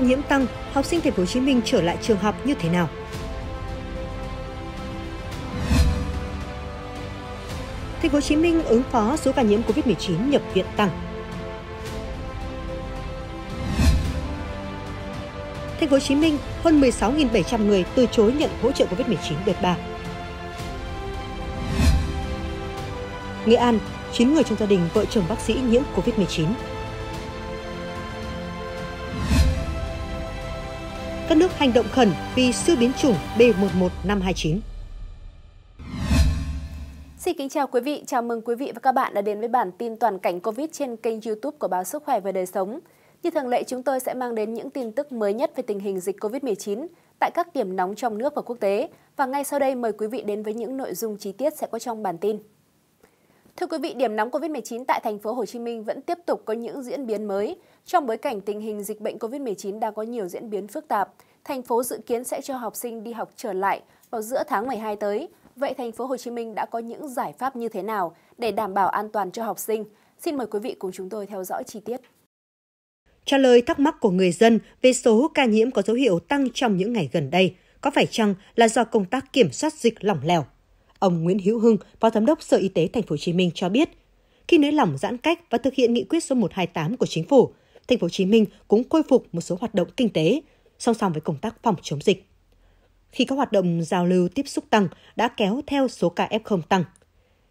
nhiễm tăng, học sinh thành phố Hồ Chí Minh trở lại trường học như thế nào? Thành phố Hồ Chí Minh ứng phó số ca nhiễm COVID-19 nhập viện tăng. Thành phố Hồ Chí Minh hơn 16.700 người từ chối nhận hỗ trợ COVID-19 đợt 3. Nghệ An, 9 người trong gia đình vợ chồng bác sĩ nhiễm COVID-19. các nước hành động khẩn vì siêu biến chủng B11529. Xin kính chào quý vị, chào mừng quý vị và các bạn đã đến với bản tin toàn cảnh COVID trên kênh YouTube của báo Sức khỏe và đời sống. Như thường lệ, chúng tôi sẽ mang đến những tin tức mới nhất về tình hình dịch COVID-19 tại các điểm nóng trong nước và quốc tế. Và ngay sau đây mời quý vị đến với những nội dung chi tiết sẽ có trong bản tin. Thưa quý vị, điểm nóng COVID-19 tại thành phố Hồ Chí Minh vẫn tiếp tục có những diễn biến mới. Trong bối cảnh tình hình dịch bệnh COVID-19 đang có nhiều diễn biến phức tạp, thành phố dự kiến sẽ cho học sinh đi học trở lại vào giữa tháng 12 tới. Vậy thành phố Hồ Chí Minh đã có những giải pháp như thế nào để đảm bảo an toàn cho học sinh? Xin mời quý vị cùng chúng tôi theo dõi chi tiết. Trả lời thắc mắc của người dân về số ca nhiễm có dấu hiệu tăng trong những ngày gần đây, có phải chăng là do công tác kiểm soát dịch lỏng lẻo? Ông Nguyễn Hữu Hưng, Phó Giám đốc Sở Y tế Thành phố Hồ Chí Minh cho biết, khi nới lỏng giãn cách và thực hiện nghị quyết số 128 của chính phủ, Thành phố Hồ Chí Minh cũng khôi phục một số hoạt động kinh tế song song với công tác phòng chống dịch. Khi các hoạt động giao lưu tiếp xúc tăng đã kéo theo số ca F0 tăng.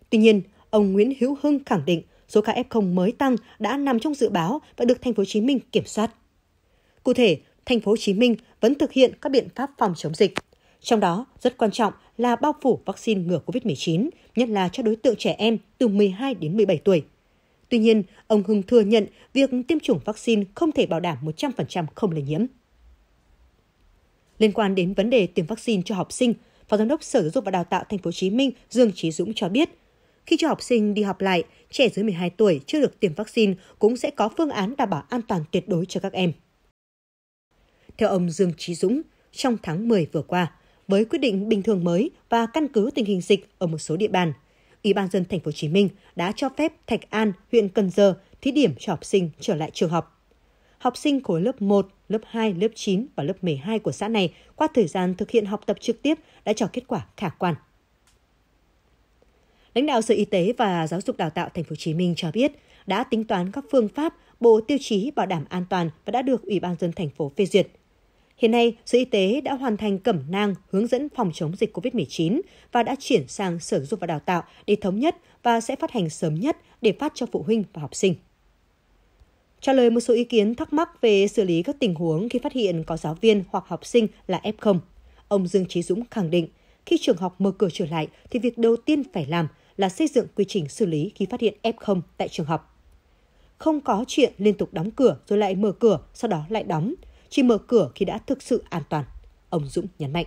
Tuy nhiên, ông Nguyễn Hữu Hưng khẳng định số ca F0 mới tăng đã nằm trong dự báo và được Thành phố Hồ Chí Minh kiểm soát. Cụ thể, Thành phố Hồ Chí Minh vẫn thực hiện các biện pháp phòng chống dịch trong đó, rất quan trọng là bao phủ vaccine ngừa COVID-19, nhất là cho đối tượng trẻ em từ 12 đến 17 tuổi. Tuy nhiên, ông Hưng thừa nhận việc tiêm chủng vaccine không thể bảo đảm 100% không lây nhiễm. Liên quan đến vấn đề tiêm vaccine cho học sinh, Phó Giám đốc Sở Giáo dục và Đào tạo Thành phố Hồ Chí Minh Dương Chí Dũng cho biết, khi cho học sinh đi học lại, trẻ dưới 12 tuổi chưa được tiêm vaccine cũng sẽ có phương án đảm bảo an toàn tuyệt đối cho các em. Theo ông Dương Chí Dũng, trong tháng 10 vừa qua, với quyết định bình thường mới và căn cứ tình hình dịch ở một số địa bàn. Ủy ban dân thành phố Hồ Chí Minh đã cho phép Thạch An, huyện Cần Giờ thí điểm cho học sinh trở lại trường học. Học sinh khối lớp 1, lớp 2, lớp 9 và lớp 12 của xã này qua thời gian thực hiện học tập trực tiếp đã cho kết quả khả quan. Lãnh đạo Sở Y tế và Giáo dục Đào tạo Thành phố Hồ Chí Minh cho biết đã tính toán các phương pháp, bộ tiêu chí bảo đảm an toàn và đã được Ủy ban dân thành phố phê duyệt hiện nay sở y tế đã hoàn thành cẩm nang hướng dẫn phòng chống dịch covid một chín và đã chuyển sang sở giáo dục và đào tạo để thống nhất và sẽ phát hành sớm nhất để phát cho phụ huynh và học sinh Trả lời một số ý kiến thắc mắc về xử lý các tình huống khi phát hiện có giáo viên hoặc học sinh là F0, ông Dương Trí Dũng khẳng định khi trường học mở cửa trở lại thì việc đầu tiên phải làm là xây dựng quy trình xử lý khi phát hiện F0 tại trường học. Không có chuyện liên tục đóng cửa rồi lại mở cửa, sau đó lại đóng, chỉ mở cửa khi đã thực sự an toàn, ông Dũng nhấn mạnh.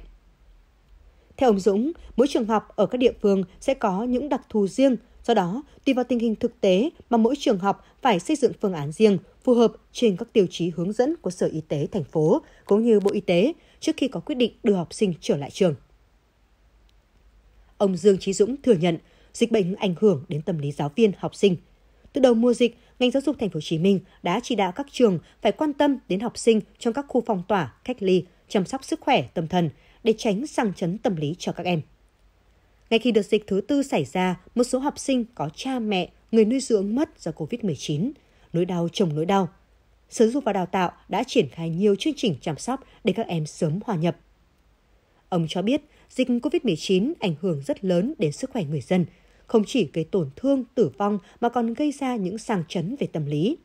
Theo ông Dũng, mỗi trường học ở các địa phương sẽ có những đặc thù riêng, do đó tùy vào tình hình thực tế mà mỗi trường học phải xây dựng phương án riêng phù hợp trên các tiêu chí hướng dẫn của Sở Y tế thành phố cũng như Bộ Y tế trước khi có quyết định đưa học sinh trở lại trường. Ông Dương Trí Dũng thừa nhận dịch bệnh ảnh hưởng đến tâm lý giáo viên, học sinh – từ đầu mùa dịch, ngành giáo dục Thành phố Hồ Chí Minh đã chỉ đạo các trường phải quan tâm đến học sinh trong các khu phong tỏa, cách ly, chăm sóc sức khỏe tâm thần để tránh sang chấn tâm lý cho các em. Ngay khi đợt dịch thứ tư xảy ra, một số học sinh có cha mẹ, người nuôi dưỡng mất do COVID-19, nỗi đau chồng nỗi đau. Sở Dục và Đào tạo đã triển khai nhiều chương trình chăm sóc để các em sớm hòa nhập. Ông cho biết, dịch COVID-19 ảnh hưởng rất lớn đến sức khỏe người dân – không chỉ gây tổn thương, tử vong mà còn gây ra những sàng chấn về tâm lý.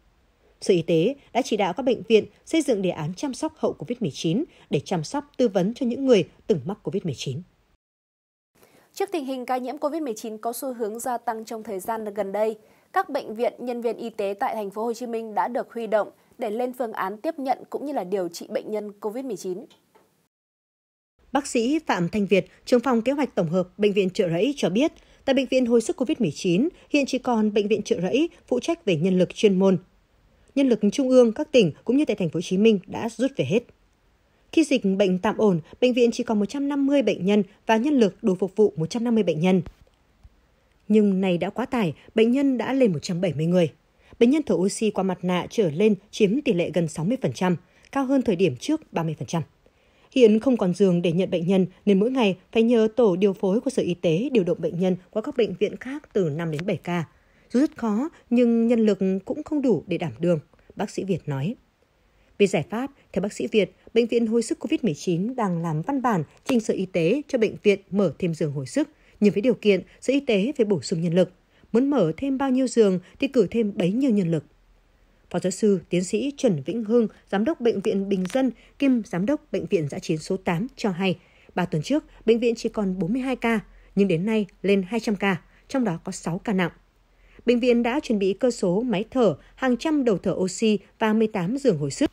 Sở Y tế đã chỉ đạo các bệnh viện xây dựng đề án chăm sóc hậu COVID-19 để chăm sóc tư vấn cho những người từng mắc COVID-19. Trước tình hình ca nhiễm COVID-19 có xu hướng gia tăng trong thời gian gần đây, các bệnh viện, nhân viên y tế tại thành phố Hồ Chí Minh đã được huy động để lên phương án tiếp nhận cũng như là điều trị bệnh nhân COVID-19. Bác sĩ Phạm Thanh Việt, trưởng phòng kế hoạch tổng hợp Bệnh viện Trợ Rẫy cho biết, Tại Bệnh viện Hồi sức COVID-19, hiện chỉ còn Bệnh viện Trợ Rẫy phụ trách về nhân lực chuyên môn. Nhân lực trung ương, các tỉnh cũng như tại thành phố Hồ Chí Minh đã rút về hết. Khi dịch bệnh tạm ổn, bệnh viện chỉ còn 150 bệnh nhân và nhân lực đủ phục vụ 150 bệnh nhân. Nhưng này đã quá tải, bệnh nhân đã lên 170 người. Bệnh nhân thở oxy qua mặt nạ trở lên chiếm tỷ lệ gần 60%, cao hơn thời điểm trước 30% hiện không còn giường để nhận bệnh nhân nên mỗi ngày phải nhờ tổ điều phối của Sở Y tế điều động bệnh nhân qua các bệnh viện khác từ 5 đến 7 ca. Dù rất khó nhưng nhân lực cũng không đủ để đảm đương, bác sĩ Việt nói. Về giải pháp, theo bác sĩ Việt, Bệnh viện hồi sức COVID-19 đang làm văn bản trình Sở Y tế cho bệnh viện mở thêm giường hồi sức, nhưng với điều kiện Sở Y tế phải bổ sung nhân lực. Muốn mở thêm bao nhiêu giường thì cử thêm bấy nhiêu nhân lực. Phó giáo sư, tiến sĩ Trần Vĩnh Hưng, giám đốc Bệnh viện Bình Dân, kiêm giám đốc Bệnh viện Giã chiến số 8 cho hay, 3 tuần trước, bệnh viện chỉ còn 42 ca, nhưng đến nay lên 200 ca, trong đó có 6 ca nặng. Bệnh viện đã chuẩn bị cơ số máy thở, hàng trăm đầu thở oxy và 18 giường hồi sức.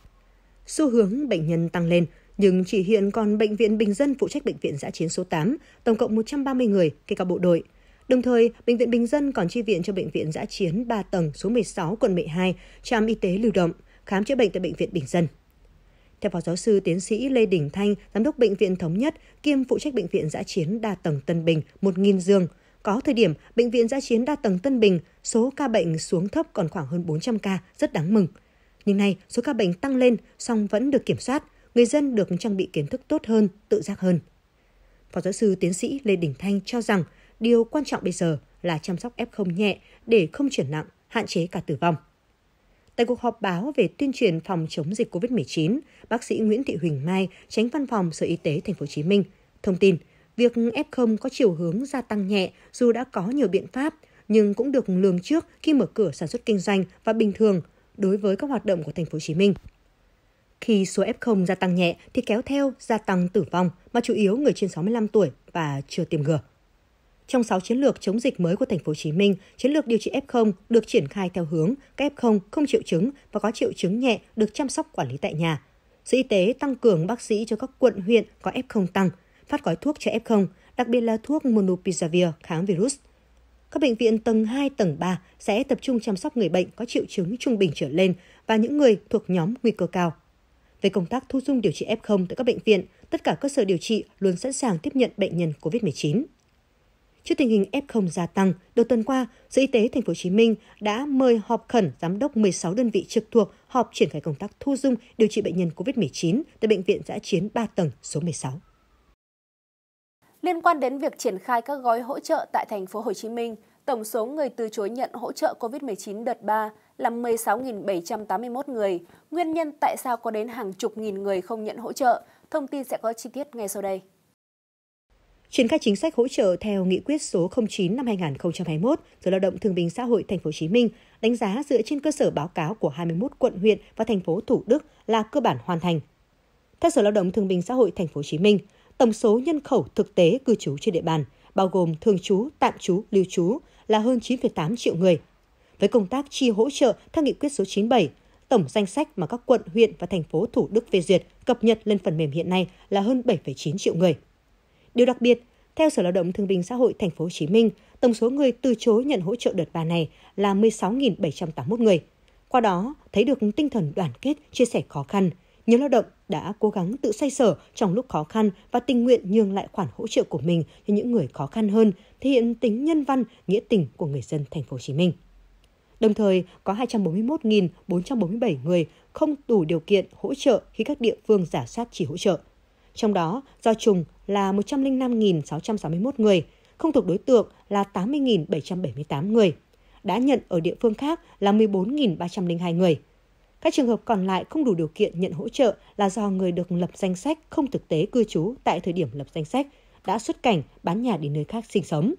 Xu hướng bệnh nhân tăng lên, nhưng chỉ hiện còn Bệnh viện Bình Dân phụ trách Bệnh viện Giã chiến số 8, tổng cộng 130 người, kể cả bộ đội, Đồng thời, Bệnh viện Bình Dân còn chi viện cho Bệnh viện Giã Chiến 3 tầng số 16 quận 12, trạm y tế lưu động, khám chữa bệnh tại Bệnh viện Bình Dân. Theo Phó Giáo sư Tiến sĩ Lê Đình Thanh, Giám đốc Bệnh viện Thống nhất, kiêm phụ trách Bệnh viện Giã Chiến đa tầng Tân Bình 1.000 giường, có thời điểm Bệnh viện Giã Chiến đa tầng Tân Bình, số ca bệnh xuống thấp còn khoảng hơn 400 ca, rất đáng mừng. Nhưng nay, số ca bệnh tăng lên, song vẫn được kiểm soát, người dân được trang bị kiến thức tốt hơn, tự giác hơn. Phó giáo sư tiến sĩ Lê Đình Thanh cho rằng Điều quan trọng bây giờ là chăm sóc F0 nhẹ để không chuyển nặng, hạn chế cả tử vong. Tại cuộc họp báo về tuyên truyền phòng chống dịch COVID-19, bác sĩ Nguyễn Thị Huỳnh Mai, tránh văn phòng Sở Y tế Thành phố Hồ Chí Minh, thông tin việc F0 có chiều hướng gia tăng nhẹ dù đã có nhiều biện pháp, nhưng cũng được lường trước khi mở cửa sản xuất kinh doanh và bình thường đối với các hoạt động của Thành phố Hồ Chí Minh. Khi số F0 gia tăng nhẹ thì kéo theo gia tăng tử vong, mà chủ yếu người trên 65 tuổi và chưa tiêm ngừa. Trong 6 chiến lược chống dịch mới của thành phố Hồ Chí Minh, chiến lược điều trị F0 được triển khai theo hướng các F0 không triệu chứng và có triệu chứng nhẹ được chăm sóc quản lý tại nhà. Sở Y tế tăng cường bác sĩ cho các quận huyện có F0 tăng, phát gói thuốc cho F0, đặc biệt là thuốc Monopizavir kháng virus. Các bệnh viện tầng 2, tầng 3 sẽ tập trung chăm sóc người bệnh có triệu chứng trung bình trở lên và những người thuộc nhóm nguy cơ cao. Về công tác thu dung điều trị F0 tại các bệnh viện, tất cả cơ sở điều trị luôn sẵn sàng tiếp nhận bệnh nhân COVID-19. Trước tình hình F0 gia tăng, đầu tuần qua, Sở Y tế tp hcm đã mời họp khẩn giám đốc 16 đơn vị trực thuộc họp triển khai công tác thu dung điều trị bệnh nhân COVID-19 tại Bệnh viện giã chiến 3 tầng số 16. Liên quan đến việc triển khai các gói hỗ trợ tại thành phố Hồ Chí Minh, tổng số người từ chối nhận hỗ trợ COVID-19 đợt 3 là 16.781 người. Nguyên nhân tại sao có đến hàng chục nghìn người không nhận hỗ trợ? Thông tin sẽ có chi tiết ngay sau đây triển khai chính sách hỗ trợ theo nghị quyết số 09 năm 2021 Sở Lao động Thương binh Xã hội Thành phố Hồ Chí Minh đánh giá dựa trên cơ sở báo cáo của 21 quận huyện và thành phố Thủ Đức là cơ bản hoàn thành. Theo Sở Lao động Thương binh Xã hội Thành phố Hồ Chí Minh, tổng số nhân khẩu thực tế cư trú trên địa bàn bao gồm thường trú, tạm trú, lưu trú là hơn 9,8 triệu người. Với công tác chi hỗ trợ theo nghị quyết số 97, tổng danh sách mà các quận, huyện và thành phố Thủ Đức phê duyệt cập nhật lên phần mềm hiện nay là hơn 7,9 triệu người. Điều đặc biệt, theo Sở Lao động Thương binh Xã hội Thành phố Hồ Chí Minh, tổng số người từ chối nhận hỗ trợ đợt 3 này là 16.781 người. Qua đó, thấy được tinh thần đoàn kết, chia sẻ khó khăn, nhiều lao động đã cố gắng tự xoay sở trong lúc khó khăn và tình nguyện nhường lại khoản hỗ trợ của mình cho những người khó khăn hơn, thể hiện tính nhân văn, nghĩa tình của người dân thành phố Hồ Chí Minh. Đồng thời, có 241.447 người không đủ điều kiện hỗ trợ khi các địa phương giả soát chỉ hỗ trợ trong đó do trùng là 105.661 người, không thuộc đối tượng là 80.778 người, đã nhận ở địa phương khác là 14.302 người. Các trường hợp còn lại không đủ điều kiện nhận hỗ trợ là do người được lập danh sách không thực tế cư trú tại thời điểm lập danh sách, đã xuất cảnh bán nhà đến nơi khác sinh sống.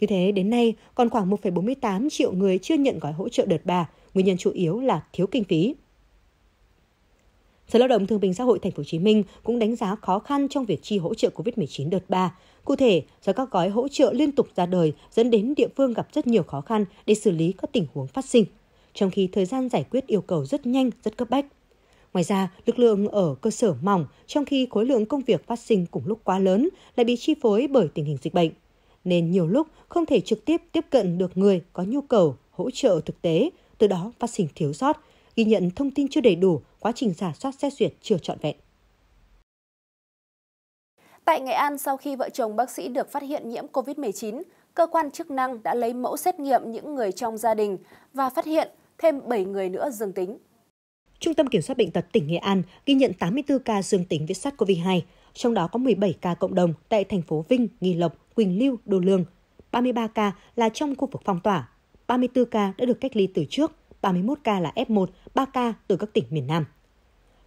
Như thế, đến nay còn khoảng 1,48 triệu người chưa nhận gói hỗ trợ đợt 3, nguyên nhân chủ yếu là thiếu kinh phí. Sở Lao động Thương binh Xã hội Thành phố Hồ Chí Minh cũng đánh giá khó khăn trong việc chi hỗ trợ COVID-19 đợt 3. Cụ thể, do các gói hỗ trợ liên tục ra đời dẫn đến địa phương gặp rất nhiều khó khăn để xử lý các tình huống phát sinh, trong khi thời gian giải quyết yêu cầu rất nhanh, rất cấp bách. Ngoài ra, lực lượng ở cơ sở mỏng, trong khi khối lượng công việc phát sinh cùng lúc quá lớn lại bị chi phối bởi tình hình dịch bệnh, nên nhiều lúc không thể trực tiếp tiếp cận được người có nhu cầu hỗ trợ thực tế, từ đó phát sinh thiếu sót, ghi nhận thông tin chưa đầy đủ quá trình giả soát xét duyệt chưa trọn vẹn. Tại Nghệ An, sau khi vợ chồng bác sĩ được phát hiện nhiễm COVID-19, cơ quan chức năng đã lấy mẫu xét nghiệm những người trong gia đình và phát hiện thêm 7 người nữa dương tính. Trung tâm Kiểm soát Bệnh tật tỉnh Nghệ An ghi nhận 84 ca dương tính với SARS-CoV-2, trong đó có 17 ca cộng đồng tại thành phố Vinh, Nghi Lộc, Quỳnh Lưu, Đô Lương, 33 ca là trong khu vực phong tỏa, 34 ca đã được cách ly từ trước 31 ca là F1, 3 ca từ các tỉnh miền Nam.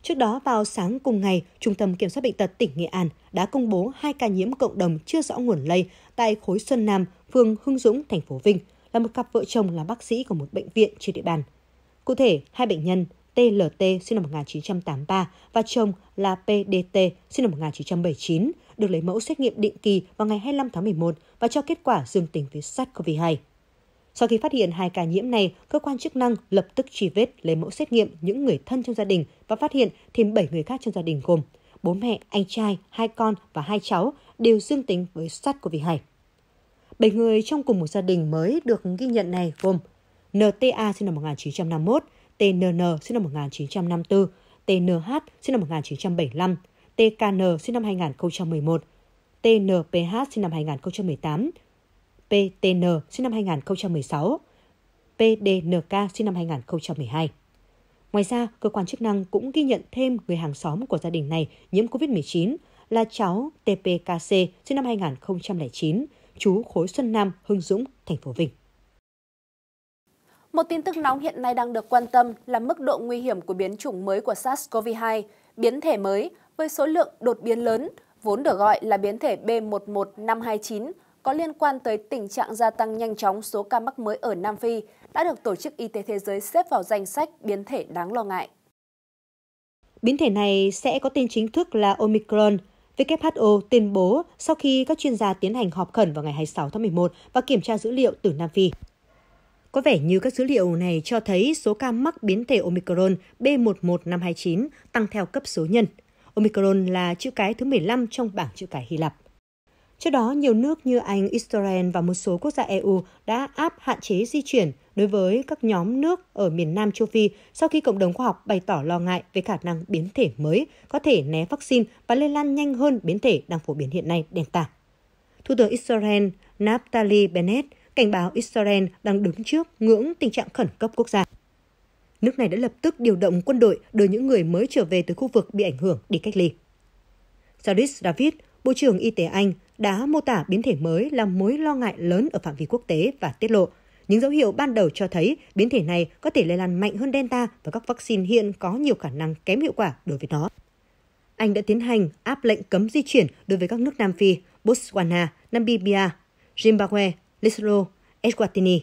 Trước đó vào sáng cùng ngày, Trung tâm Kiểm soát Bệnh tật tỉnh Nghệ An đã công bố hai ca nhiễm cộng đồng chưa rõ nguồn lây tại khối Xuân Nam, phường Hưng Dũng, thành phố Vinh, là một cặp vợ chồng là bác sĩ của một bệnh viện trên địa bàn. Cụ thể, hai bệnh nhân TLT sinh năm 1983 và chồng là PDT sinh năm 1979 được lấy mẫu xét nghiệm định kỳ vào ngày 25 tháng 11 và cho kết quả dương tính với SARS-CoV-2 sau khi phát hiện hai ca nhiễm này cơ quan chức năng lập tức truy vết lấy mẫu xét nghiệm những người thân trong gia đình và phát hiện thêm bảy người khác trong gia đình gồm bố mẹ anh trai hai con và hai cháu đều dương tính với sars cov 2 7 người trong cùng một gia đình mới được ghi nhận này gồm NTA sinh năm 1951, TNN sinh năm 1954, TNH sinh năm 1975, TKN sinh năm 2011, TNPH sinh năm 2018, PTN sinh năm 2016, PDNK sinh năm 2012. Ngoài ra, cơ quan chức năng cũng ghi nhận thêm người hàng xóm của gia đình này nhiễm COVID-19 là cháu TPKC sinh năm 2009, chú khối Xuân Nam, Hưng Dũng, thành phố Vinh. Một tin tức nóng hiện nay đang được quan tâm là mức độ nguy hiểm của biến chủng mới của SARS-CoV-2, biến thể mới với số lượng đột biến lớn, vốn được gọi là biến thể B11529 có liên quan tới tình trạng gia tăng nhanh chóng số ca mắc mới ở Nam Phi đã được Tổ chức Y tế Thế giới xếp vào danh sách biến thể đáng lo ngại. Biến thể này sẽ có tên chính thức là Omicron. WHO tuyên bố sau khi các chuyên gia tiến hành họp khẩn vào ngày 26 tháng 11 và kiểm tra dữ liệu từ Nam Phi. Có vẻ như các dữ liệu này cho thấy số ca mắc biến thể Omicron B11529 tăng theo cấp số nhân. Omicron là chữ cái thứ 15 trong bảng chữ cái Hy Lạp. Trước đó, nhiều nước như Anh, Israel và một số quốc gia EU đã áp hạn chế di chuyển đối với các nhóm nước ở miền Nam châu Phi sau khi cộng đồng khoa học bày tỏ lo ngại về khả năng biến thể mới có thể né vaccine và lây lan nhanh hơn biến thể đang phổ biến hiện nay Delta. Thủ tướng Israel Naftali Bennett cảnh báo Israel đang đứng trước ngưỡng tình trạng khẩn cấp quốc gia. Nước này đã lập tức điều động quân đội đưa những người mới trở về từ khu vực bị ảnh hưởng đi cách ly. Saris David, Bộ trưởng Y tế Anh đã mô tả biến thể mới là mối lo ngại lớn ở phạm vi quốc tế và tiết lộ những dấu hiệu ban đầu cho thấy biến thể này có thể lây lan mạnh hơn Delta và các vaccine hiện có nhiều khả năng kém hiệu quả đối với nó. Anh đã tiến hành áp lệnh cấm di chuyển đối với các nước Nam Phi, Botswana, Namibia, Zimbabwe, Lesotho, Eswatini.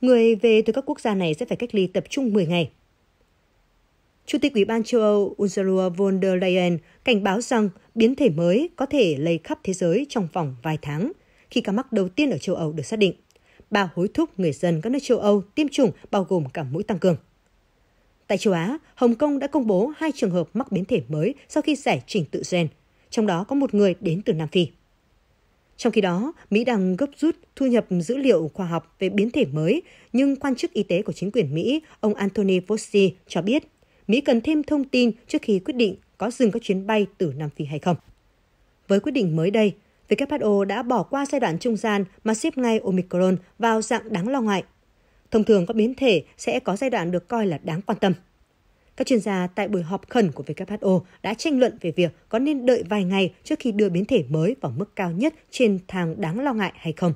Người về từ các quốc gia này sẽ phải cách ly tập trung 10 ngày. Chủ tịch Ủy ban châu Âu Ursula von der Leyen cảnh báo rằng biến thể mới có thể lây khắp thế giới trong vòng vài tháng khi ca mắc đầu tiên ở châu Âu được xác định. Bà hối thúc người dân các nước châu Âu tiêm chủng bao gồm cả mũi tăng cường. Tại châu Á, Hồng Kông đã công bố hai trường hợp mắc biến thể mới sau khi giải trình tự gen, trong đó có một người đến từ Nam Phi. Trong khi đó, Mỹ đang gấp rút thu nhập dữ liệu khoa học về biến thể mới, nhưng quan chức y tế của chính quyền Mỹ, ông Anthony Fauci cho biết Mỹ cần thêm thông tin trước khi quyết định có dừng các chuyến bay từ Nam Phi hay không. Với quyết định mới đây, WHO đã bỏ qua giai đoạn trung gian mà xếp ngay Omicron vào dạng đáng lo ngại. Thông thường các biến thể sẽ có giai đoạn được coi là đáng quan tâm. Các chuyên gia tại buổi họp khẩn của WHO đã tranh luận về việc có nên đợi vài ngày trước khi đưa biến thể mới vào mức cao nhất trên thang đáng lo ngại hay không.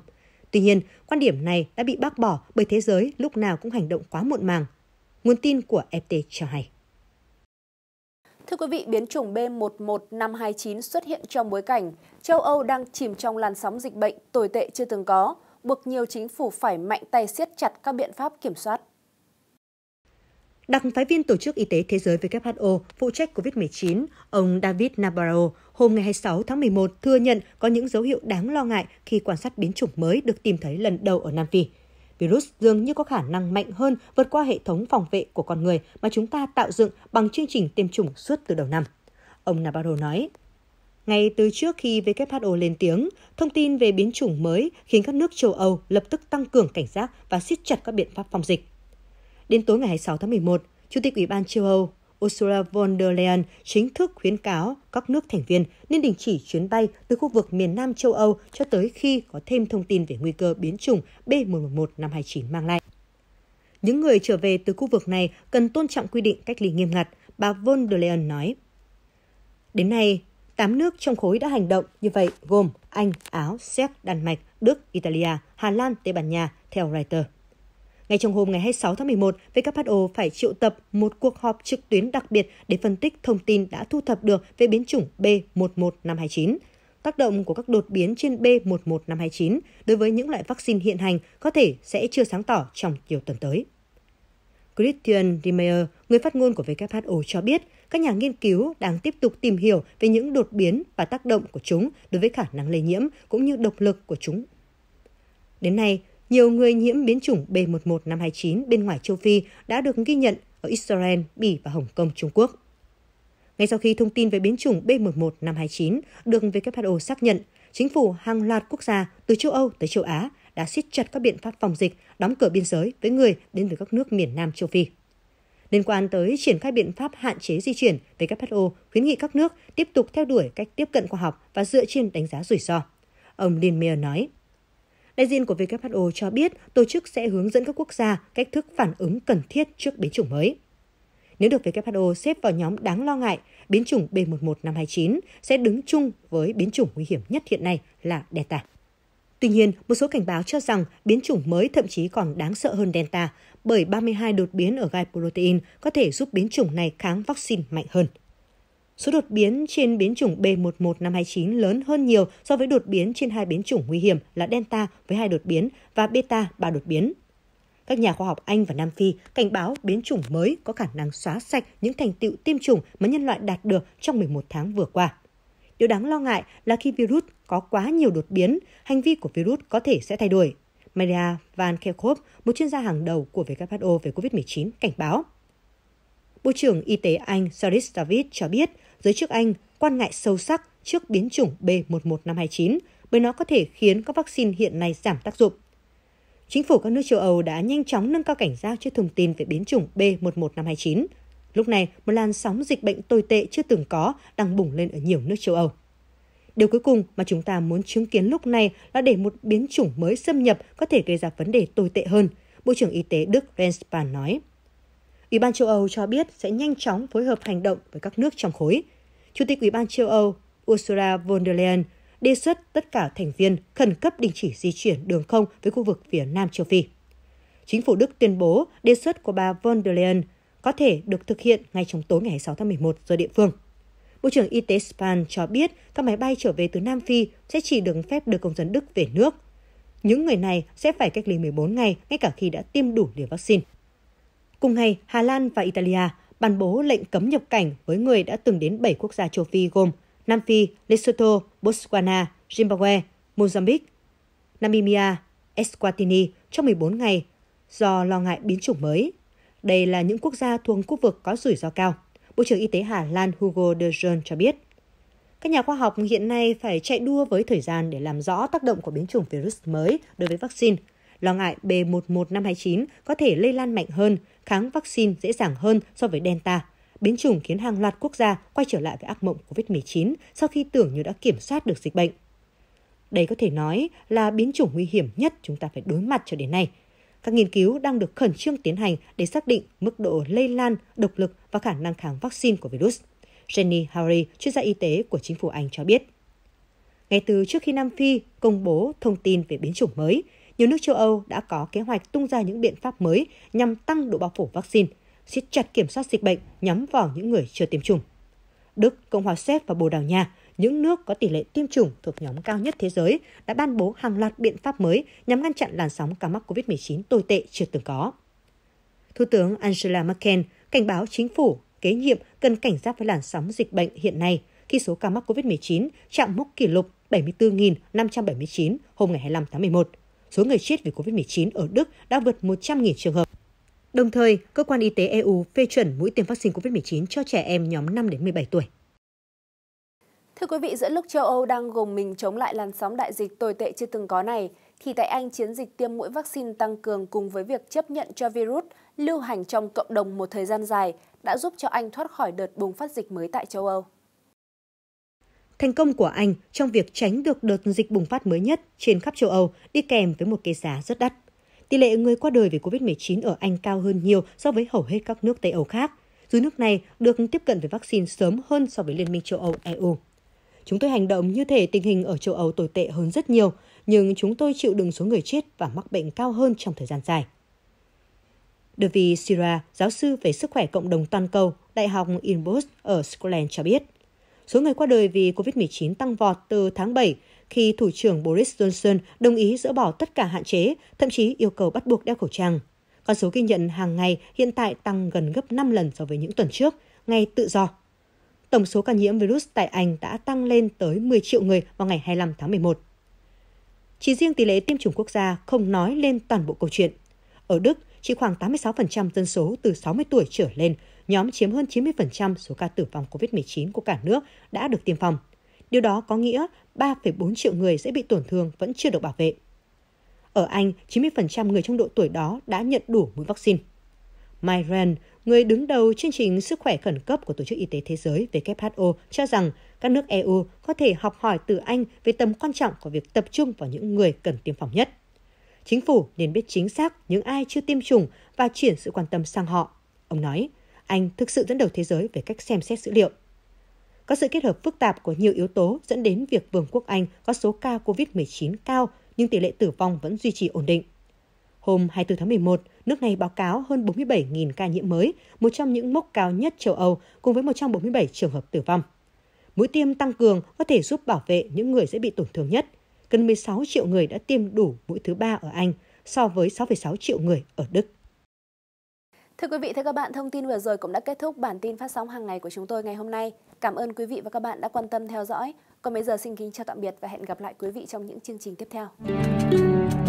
Tuy nhiên, quan điểm này đã bị bác bỏ bởi thế giới lúc nào cũng hành động quá muộn màng. Nguồn tin của FT cho hay. Thưa quý vị, biến chủng B11529 xuất hiện trong bối cảnh châu Âu đang chìm trong làn sóng dịch bệnh tồi tệ chưa từng có, buộc nhiều chính phủ phải mạnh tay siết chặt các biện pháp kiểm soát. Đặc phái viên Tổ chức Y tế Thế giới WHO phụ trách COVID-19, ông David Nabarro, hôm ngày 26 tháng 11 thừa nhận có những dấu hiệu đáng lo ngại khi quan sát biến chủng mới được tìm thấy lần đầu ở Nam Phi – virus dường như có khả năng mạnh hơn vượt qua hệ thống phòng vệ của con người mà chúng ta tạo dựng bằng chương trình tiêm chủng suốt từ đầu năm. Ông Navarro nói, ngay từ trước khi WHO lên tiếng, thông tin về biến chủng mới khiến các nước châu Âu lập tức tăng cường cảnh giác và siết chặt các biện pháp phòng dịch. Đến tối ngày 26 tháng 11, Chủ tịch Ủy ban châu Âu Ursula von der Leyen chính thức khuyến cáo các nước thành viên nên đình chỉ chuyến bay từ khu vực miền Nam châu Âu cho tới khi có thêm thông tin về nguy cơ biến chủng B111 năm 29 mang lại. Những người trở về từ khu vực này cần tôn trọng quy định cách ly nghiêm ngặt, bà von der Leyen nói. Đến nay, 8 nước trong khối đã hành động như vậy gồm Anh, Áo, Séc, Đan Mạch, Đức, Italia, Hà Lan, Tây Ban Nha, theo Reuters. Ngay trong hôm ngày 26 tháng 11, WHO phải triệu tập một cuộc họp trực tuyến đặc biệt để phân tích thông tin đã thu thập được về biến chủng B11529. Tác động của các đột biến trên B11529 đối với những loại vaccine hiện hành có thể sẽ chưa sáng tỏ trong nhiều tuần tới. Christian Dimeyer, người phát ngôn của WHO cho biết, các nhà nghiên cứu đang tiếp tục tìm hiểu về những đột biến và tác động của chúng đối với khả năng lây nhiễm cũng như độc lực của chúng. Đến nay, nhiều người nhiễm biến chủng B11529 bên ngoài châu Phi đã được ghi nhận ở Israel, Bỉ và Hồng Kông, Trung Quốc. Ngay sau khi thông tin về biến chủng B11529 được WHO xác nhận, chính phủ hàng loạt quốc gia từ châu Âu tới châu Á đã siết chặt các biện pháp phòng dịch, đóng cửa biên giới với người đến từ các nước miền Nam châu Phi. Liên quan tới triển khai biện pháp hạn chế di chuyển, WHO khuyến nghị các nước tiếp tục theo đuổi cách tiếp cận khoa học và dựa trên đánh giá rủi ro. Ông Linmeyer nói, Đại diện của WHO cho biết tổ chức sẽ hướng dẫn các quốc gia cách thức phản ứng cần thiết trước biến chủng mới. Nếu được WHO xếp vào nhóm đáng lo ngại, biến chủng B11529 sẽ đứng chung với biến chủng nguy hiểm nhất hiện nay là Delta. Tuy nhiên, một số cảnh báo cho rằng biến chủng mới thậm chí còn đáng sợ hơn Delta bởi 32 đột biến ở gai protein có thể giúp biến chủng này kháng vaccine mạnh hơn số đột biến trên biến chủng B11529 lớn hơn nhiều so với đột biến trên hai biến chủng nguy hiểm là Delta với hai đột biến và Beta ba đột biến. Các nhà khoa học Anh và Nam Phi cảnh báo biến chủng mới có khả năng xóa sạch những thành tựu tiêm chủng mà nhân loại đạt được trong 11 tháng vừa qua. Điều đáng lo ngại là khi virus có quá nhiều đột biến, hành vi của virus có thể sẽ thay đổi. Maria Van Kerkhove, một chuyên gia hàng đầu của WHO về COVID-19, cảnh báo. Bộ trưởng Y tế Anh Saris David cho biết giới chức Anh quan ngại sâu sắc trước biến chủng B11529 bởi nó có thể khiến các vaccine hiện nay giảm tác dụng. Chính phủ các nước châu Âu đã nhanh chóng nâng cao cảnh giác trước thông tin về biến chủng B11529. Lúc này, một làn sóng dịch bệnh tồi tệ chưa từng có đang bùng lên ở nhiều nước châu Âu. Điều cuối cùng mà chúng ta muốn chứng kiến lúc này là để một biến chủng mới xâm nhập có thể gây ra vấn đề tồi tệ hơn, Bộ trưởng Y tế Đức Renspan nói. Ủy ban châu Âu cho biết sẽ nhanh chóng phối hợp hành động với các nước trong khối. Chủ tịch Ủy ban châu Âu Ursula von der Leyen đề xuất tất cả thành viên khẩn cấp đình chỉ di chuyển đường không với khu vực phía Nam châu Phi. Chính phủ Đức tuyên bố đề xuất của bà von der Leyen có thể được thực hiện ngay trong tối ngày 6 tháng 11 giờ địa phương. Bộ trưởng Y tế Span cho biết các máy bay trở về từ Nam Phi sẽ chỉ được phép đưa công dân Đức về nước. Những người này sẽ phải cách ly 14 ngày ngay cả khi đã tiêm đủ liều vaccine. Cùng ngày, Hà Lan và Italia ban bố lệnh cấm nhập cảnh với người đã từng đến 7 quốc gia châu Phi gồm Nam Phi, Lesotho, Botswana, Zimbabwe, Mozambique, Namibia, Eswatini trong 14 ngày do lo ngại biến chủng mới. Đây là những quốc gia thuộc khu vực có rủi ro cao. Bộ trưởng Y tế Hà Lan Hugo de Jong cho biết, các nhà khoa học hiện nay phải chạy đua với thời gian để làm rõ tác động của biến chủng virus mới đối với vaccine lo ngại B11529 có thể lây lan mạnh hơn, kháng vaccine dễ dàng hơn so với Delta. Biến chủng khiến hàng loạt quốc gia quay trở lại với ác mộng COVID-19 sau khi tưởng như đã kiểm soát được dịch bệnh. Đây có thể nói là biến chủng nguy hiểm nhất chúng ta phải đối mặt cho đến nay. Các nghiên cứu đang được khẩn trương tiến hành để xác định mức độ lây lan, độc lực và khả năng kháng vaccine của virus. Jenny Harry, chuyên gia y tế của chính phủ Anh cho biết. Ngay từ trước khi Nam Phi công bố thông tin về biến chủng mới, nhiều nước châu Âu đã có kế hoạch tung ra những biện pháp mới nhằm tăng độ bao phủ vaccine, siết chặt kiểm soát dịch bệnh nhắm vào những người chưa tiêm chủng. Đức, Cộng hòa Séc và Bồ Đào Nha, những nước có tỷ lệ tiêm chủng thuộc nhóm cao nhất thế giới, đã ban bố hàng loạt biện pháp mới nhằm ngăn chặn làn sóng ca mắc COVID-19 tồi tệ chưa từng có. Thủ tướng Angela Merkel cảnh báo chính phủ kế nhiệm cần cảnh giác với làn sóng dịch bệnh hiện nay khi số ca mắc COVID-19 chạm mốc kỷ lục 74.579 hôm ngày 25 tháng 11, số người chết vì COVID-19 ở Đức đã vượt 100.000 trường hợp. Đồng thời, cơ quan y tế EU phê chuẩn mũi tiêm vaccine COVID-19 cho trẻ em nhóm 5 đến 17 tuổi. Thưa quý vị, giữa lúc châu Âu đang gồng mình chống lại làn sóng đại dịch tồi tệ chưa từng có này, thì tại Anh chiến dịch tiêm mũi vaccine tăng cường cùng với việc chấp nhận cho virus lưu hành trong cộng đồng một thời gian dài đã giúp cho Anh thoát khỏi đợt bùng phát dịch mới tại châu Âu thành công của Anh trong việc tránh được đợt dịch bùng phát mới nhất trên khắp châu Âu đi kèm với một cái giá rất đắt. Tỷ lệ người qua đời vì COVID-19 ở Anh cao hơn nhiều so với hầu hết các nước Tây Âu khác, dù nước này được tiếp cận với vaccine sớm hơn so với Liên minh châu Âu EU. Chúng tôi hành động như thể tình hình ở châu Âu tồi tệ hơn rất nhiều, nhưng chúng tôi chịu đựng số người chết và mắc bệnh cao hơn trong thời gian dài. David Sira, giáo sư về sức khỏe cộng đồng toàn cầu, Đại học Innsbruck ở Scotland cho biết – số người qua đời vì covid một mươi chín tăng vọt từ tháng bảy khi thủ trưởng Boris Johnson đồng ý dỡ bỏ tất cả hạn chế, thậm chí yêu cầu bắt buộc đeo khẩu trang. Con số ghi nhận hàng ngày hiện tại tăng gần gấp 5 lần so với những tuần trước, ngày tự do. Tổng số ca nhiễm virus tại Anh đã tăng lên tới 10 triệu người vào ngày 25 tháng 11. Chỉ riêng tỷ lệ tiêm chủng quốc gia không nói lên toàn bộ câu chuyện. Ở Đức, chỉ khoảng 86% dân số từ 60 tuổi trở lên nhóm chiếm hơn 90% số ca tử vong COVID-19 của cả nước đã được tiêm phòng. Điều đó có nghĩa 3,4 triệu người sẽ bị tổn thương vẫn chưa được bảo vệ. Ở Anh, 90% người trong độ tuổi đó đã nhận đủ mũi vaccine. Mike người đứng đầu chương trình sức khỏe khẩn cấp của Tổ chức Y tế Thế giới WHO cho rằng các nước EU có thể học hỏi từ Anh về tầm quan trọng của việc tập trung vào những người cần tiêm phòng nhất. Chính phủ nên biết chính xác những ai chưa tiêm chủng và chuyển sự quan tâm sang họ. Ông nói, anh thực sự dẫn đầu thế giới về cách xem xét dữ liệu. Có sự kết hợp phức tạp của nhiều yếu tố dẫn đến việc Vương quốc Anh có số ca COVID-19 cao nhưng tỷ lệ tử vong vẫn duy trì ổn định. Hôm 24 tháng 11, nước này báo cáo hơn 47.000 ca nhiễm mới, một trong những mốc cao nhất châu Âu cùng với 147 trường hợp tử vong. Mũi tiêm tăng cường có thể giúp bảo vệ những người dễ bị tổn thương nhất. Gần 16 triệu người đã tiêm đủ mũi thứ ba ở Anh so với 6,6 triệu người ở Đức. Thưa quý vị, thưa các bạn, thông tin vừa rồi cũng đã kết thúc bản tin phát sóng hàng ngày của chúng tôi ngày hôm nay. Cảm ơn quý vị và các bạn đã quan tâm theo dõi. Còn bây giờ xin kính chào tạm biệt và hẹn gặp lại quý vị trong những chương trình tiếp theo.